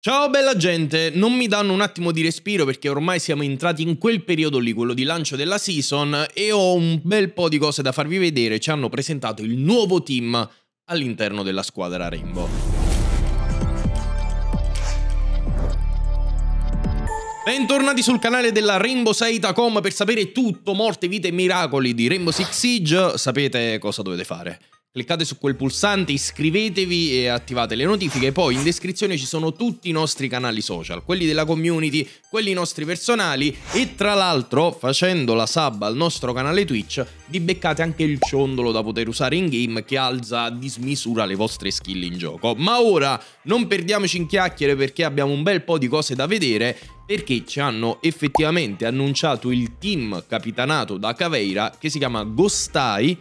Ciao bella gente, non mi danno un attimo di respiro perché ormai siamo entrati in quel periodo lì, quello di lancio della season e ho un bel po' di cose da farvi vedere, ci hanno presentato il nuovo team all'interno della squadra Rainbow. Bentornati sul canale della Rainbow 6 per sapere tutto, morte, vite e miracoli di Rainbow Six Siege, sapete cosa dovete fare. Cliccate su quel pulsante, iscrivetevi e attivate le notifiche. Poi in descrizione ci sono tutti i nostri canali social, quelli della community, quelli nostri personali e tra l'altro facendo la sub al nostro canale Twitch vi beccate anche il ciondolo da poter usare in game che alza a dismisura le vostre skill in gioco. Ma ora non perdiamoci in chiacchiere perché abbiamo un bel po' di cose da vedere perché ci hanno effettivamente annunciato il team capitanato da Caveira che si chiama Ghostai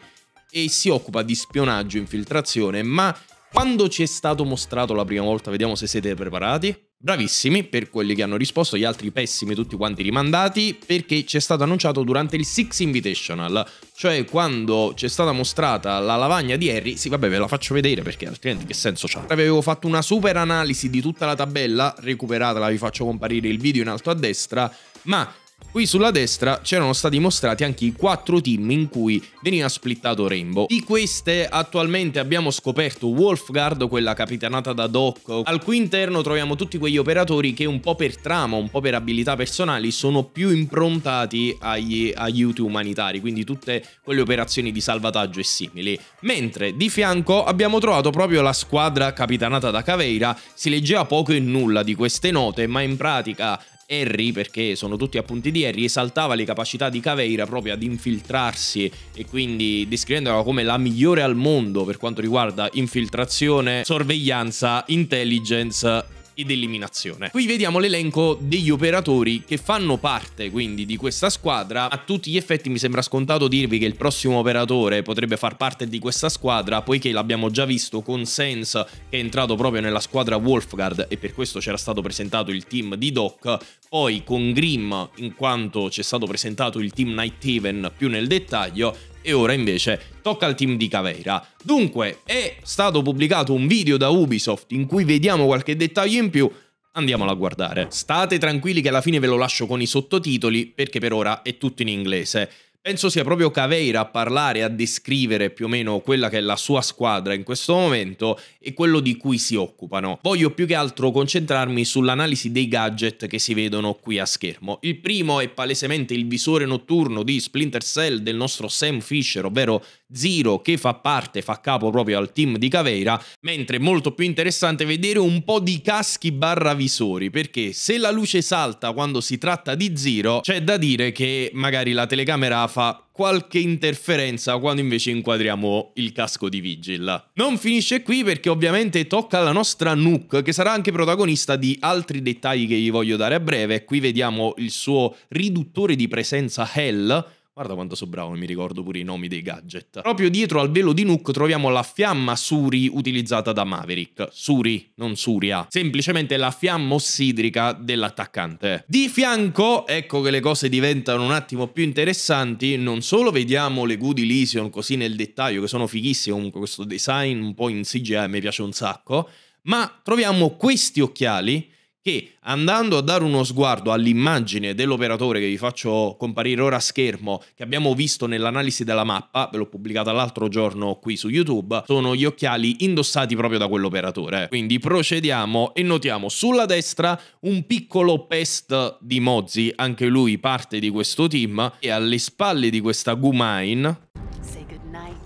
e si occupa di spionaggio e infiltrazione, ma quando ci è stato mostrato la prima volta, vediamo se siete preparati. Bravissimi per quelli che hanno risposto, gli altri pessimi tutti quanti rimandati perché ci è stato annunciato durante il Six Invitational, cioè quando ci è stata mostrata la lavagna di Harry, sì vabbè ve la faccio vedere perché altrimenti che senso c'ha. Avevo fatto una super analisi di tutta la tabella, recuperatela, vi faccio comparire il video in alto a destra, ma Qui sulla destra c'erano stati mostrati anche i quattro team in cui veniva splittato Rainbow. Di queste attualmente abbiamo scoperto Wolfgard, quella capitanata da Doc. Al cui interno troviamo tutti quegli operatori che un po' per trama, un po' per abilità personali sono più improntati agli aiuti umanitari, quindi tutte quelle operazioni di salvataggio e simili. Mentre di fianco abbiamo trovato proprio la squadra capitanata da Caveira, si leggeva poco e nulla di queste note, ma in pratica Harry, perché sono tutti appunti di Harry, esaltava le capacità di Caveira proprio ad infiltrarsi e quindi descrivendola come la migliore al mondo per quanto riguarda infiltrazione, sorveglianza, intelligence ed eliminazione. Qui vediamo l'elenco degli operatori che fanno parte quindi di questa squadra. A tutti gli effetti mi sembra scontato dirvi che il prossimo operatore potrebbe far parte di questa squadra poiché l'abbiamo già visto con Sense che è entrato proprio nella squadra Wolfguard e per questo c'era stato presentato il team di Doc, poi con Grimm in quanto c'è stato presentato il team Night Haven più nel dettaglio e ora invece tocca al team di Caveira. Dunque, è stato pubblicato un video da Ubisoft in cui vediamo qualche dettaglio in più, andiamolo a guardare. State tranquilli che alla fine ve lo lascio con i sottotitoli perché per ora è tutto in inglese. Penso sia proprio Caveira a parlare, a descrivere più o meno quella che è la sua squadra in questo momento e quello di cui si occupano. Voglio più che altro concentrarmi sull'analisi dei gadget che si vedono qui a schermo. Il primo è palesemente il visore notturno di Splinter Cell del nostro Sam Fisher, ovvero Zero, che fa parte, fa capo proprio al team di Caveira, mentre è molto più interessante vedere un po' di caschi barra visori, perché se la luce salta quando si tratta di Zero, c'è da dire che magari la telecamera fa qualche interferenza quando invece inquadriamo il casco di Vigil. Non finisce qui perché ovviamente tocca alla nostra Nook che sarà anche protagonista di altri dettagli che vi voglio dare a breve. Qui vediamo il suo riduttore di presenza Hell Guarda quanto so bravo, mi ricordo pure i nomi dei gadget. Proprio dietro al velo di Nook troviamo la fiamma Suri utilizzata da Maverick. Suri, non Suria. Semplicemente la fiamma ossidrica dell'attaccante. Di fianco, ecco che le cose diventano un attimo più interessanti, non solo vediamo le Good Elysium così nel dettaglio, che sono fighissime comunque questo design un po' in CGI mi piace un sacco, ma troviamo questi occhiali che andando a dare uno sguardo all'immagine dell'operatore che vi faccio comparire ora a schermo, che abbiamo visto nell'analisi della mappa, ve l'ho pubblicata l'altro giorno qui su YouTube, sono gli occhiali indossati proprio da quell'operatore. Quindi procediamo e notiamo sulla destra un piccolo pest di Mozzi, anche lui parte di questo team, e alle spalle di questa Gumain... Say goodnight,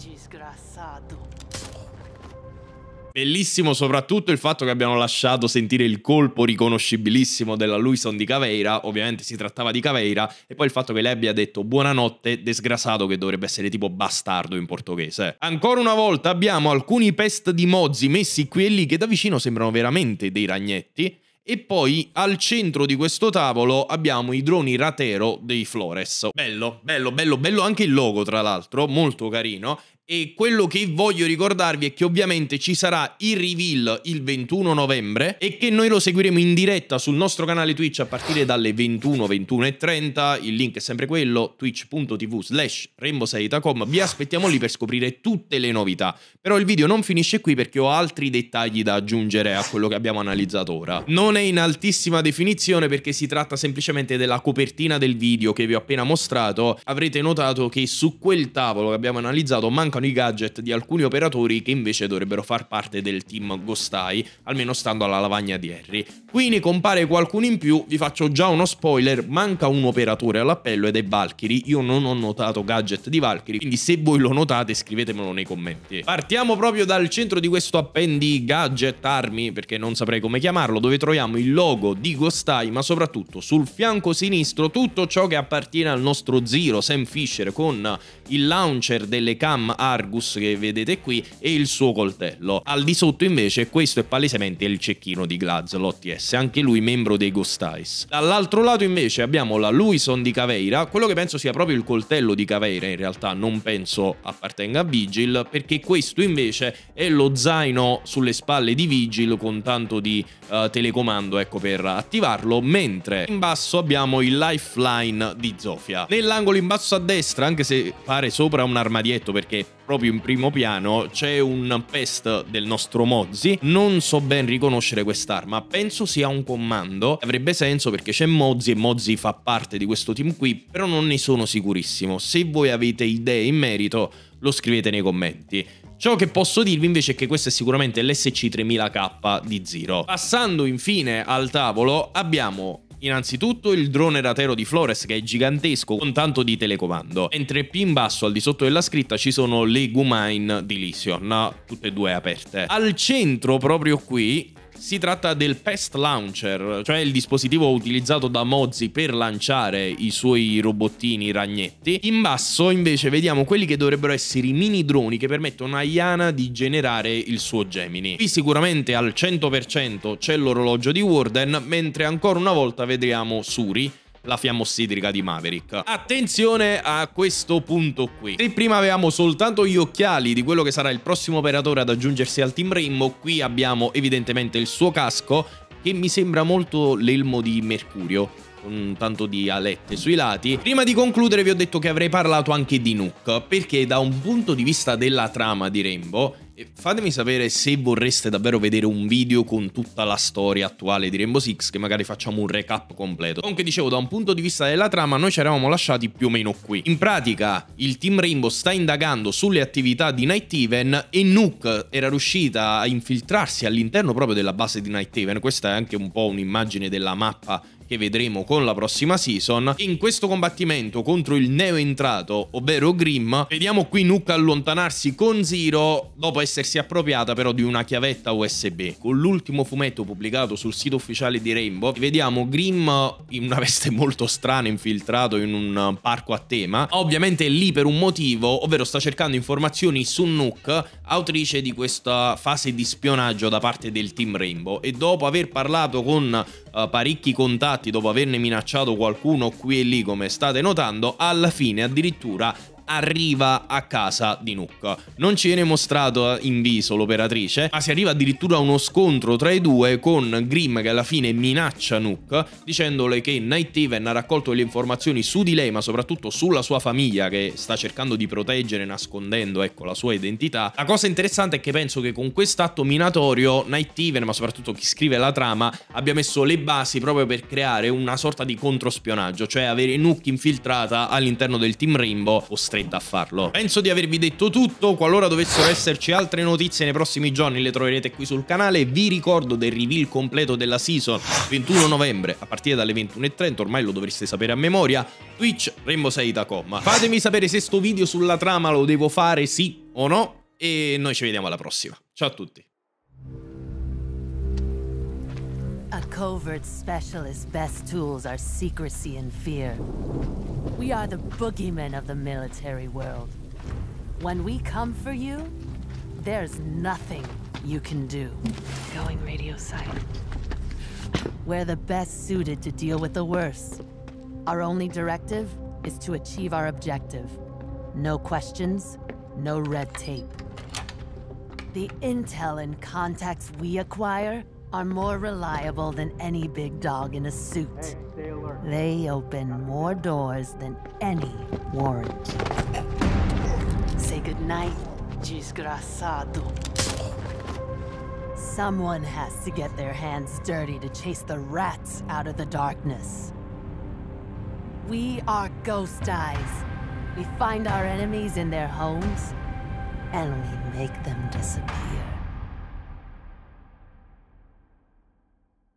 Gisgrassato. Bellissimo soprattutto il fatto che abbiano lasciato sentire il colpo riconoscibilissimo della Luison di Caveira, ovviamente si trattava di Caveira, e poi il fatto che lei abbia detto buonanotte, desgrasato che dovrebbe essere tipo bastardo in portoghese. Ancora una volta abbiamo alcuni pest di mozzi messi qui e lì che da vicino sembrano veramente dei ragnetti, e poi al centro di questo tavolo abbiamo i droni Ratero dei Flores. Bello, bello, bello, bello anche il logo tra l'altro, molto carino. E quello che voglio ricordarvi è che ovviamente ci sarà il reveal il 21 novembre e che noi lo seguiremo in diretta sul nostro canale Twitch a partire dalle 21, 21 e 30. Il link è sempre quello, twitch.tv slash rembosaita.com. Vi aspettiamo lì per scoprire tutte le novità. Però il video non finisce qui perché ho altri dettagli da aggiungere a quello che abbiamo analizzato ora. Non è in altissima definizione perché si tratta semplicemente della copertina del video che vi ho appena mostrato. Avrete notato che su quel tavolo che abbiamo analizzato manca mancano i gadget di alcuni operatori che invece dovrebbero far parte del team Ghostai, almeno stando alla lavagna di Harry. Qui ne compare qualcuno in più, vi faccio già uno spoiler, manca un operatore all'appello ed è Valkyrie, io non ho notato gadget di Valkyrie, quindi se voi lo notate scrivetemelo nei commenti. Partiamo proprio dal centro di questo appendi gadget army, perché non saprei come chiamarlo, dove troviamo il logo di Ghostai, ma soprattutto sul fianco sinistro tutto ciò che appartiene al nostro Zero Sam Fisher con il launcher delle cam a Argus che vedete qui e il suo coltello. Al di sotto invece questo è palesemente il cecchino di Glaz, l'OTS, anche lui membro dei Ghost Eyes. Dall'altro lato invece abbiamo la Luison di Caveira, quello che penso sia proprio il coltello di Caveira in realtà, non penso appartenga a Vigil, perché questo invece è lo zaino sulle spalle di Vigil con tanto di uh, telecomando ecco, per attivarlo, mentre in basso abbiamo il lifeline di Zofia. Nell'angolo in basso a destra, anche se pare sopra un armadietto perché proprio in primo piano c'è un pest del nostro Mozzi. Non so ben riconoscere quest'arma, penso sia un comando. Avrebbe senso perché c'è Mozzi e Mozzi fa parte di questo team qui, però non ne sono sicurissimo. Se voi avete idee in merito, lo scrivete nei commenti. Ciò che posso dirvi invece è che questo è sicuramente l'SC3000K di Zero. Passando infine al tavolo abbiamo Innanzitutto il drone ratero di Flores che è gigantesco con tanto di telecomando, mentre più in basso al di sotto della scritta ci sono le Gumine di Lysion, tutte e due aperte. Al centro, proprio qui, si tratta del Pest Launcher, cioè il dispositivo utilizzato da Mozzi per lanciare i suoi robottini ragnetti. In basso invece vediamo quelli che dovrebbero essere i mini droni che permettono a Iana di generare il suo Gemini. Qui sicuramente al 100% c'è l'orologio di Warden, mentre ancora una volta vediamo Suri la fiamma ossidrica di Maverick. Attenzione a questo punto qui. Se prima avevamo soltanto gli occhiali di quello che sarà il prossimo operatore ad aggiungersi al team Rainbow, qui abbiamo evidentemente il suo casco, che mi sembra molto l'elmo di Mercurio con tanto di alette sui lati. Prima di concludere vi ho detto che avrei parlato anche di Nook, perché da un punto di vista della trama di Rainbow Fatemi sapere se vorreste davvero vedere un video con tutta la storia attuale di Rainbow Six, che magari facciamo un recap completo. Comunque dicevo, da un punto di vista della trama, noi ci eravamo lasciati più o meno qui. In pratica, il team Rainbow sta indagando sulle attività di Night Even e Nook era riuscita a infiltrarsi all'interno proprio della base di Night Even. Questa è anche un po' un'immagine della mappa che vedremo con la prossima season. In questo combattimento contro il neo entrato, ovvero Grimm, vediamo qui Nook allontanarsi con Zero dopo essere essersi appropriata però di una chiavetta USB. Con l'ultimo fumetto pubblicato sul sito ufficiale di Rainbow vediamo Grimm in una veste molto strana infiltrato in un parco a tema. Ovviamente è lì per un motivo, ovvero sta cercando informazioni su Nook, autrice di questa fase di spionaggio da parte del team Rainbow e dopo aver parlato con uh, parecchi contatti, dopo averne minacciato qualcuno qui e lì come state notando, alla fine addirittura arriva a casa di Nook. Non ci viene mostrato in viso l'operatrice, ma si arriva addirittura a uno scontro tra i due con Grimm che alla fine minaccia Nook dicendole che Night Even ha raccolto le informazioni su di lei ma soprattutto sulla sua famiglia che sta cercando di proteggere nascondendo ecco, la sua identità. La cosa interessante è che penso che con quest'atto minatorio Night Even ma soprattutto chi scrive la trama abbia messo le basi proprio per creare una sorta di controspionaggio, cioè avere Nook infiltrata all'interno del team Rainbow o costretto a farlo. Penso di avervi detto tutto, qualora dovessero esserci altre notizie nei prossimi giorni le troverete qui sul canale, vi ricordo del reveal completo della season 21 novembre a partire dalle 21.30, ormai lo dovreste sapere a memoria, Twitch Rainbow 6 Fatemi sapere se sto video sulla trama lo devo fare sì o no e noi ci vediamo alla prossima. Ciao a tutti. A covert specialist's best tools are secrecy and fear. We are the boogeymen of the military world. When we come for you, there's nothing you can do. Going radio silent. We're the best suited to deal with the worst. Our only directive is to achieve our objective. No questions, no red tape. The intel and contacts we acquire are more reliable than any big dog in a suit. Hey, they open more doors than any warrant. Say goodnight, disgraçado. Someone has to get their hands dirty to chase the rats out of the darkness. We are ghost eyes. We find our enemies in their homes, and we make them disappear.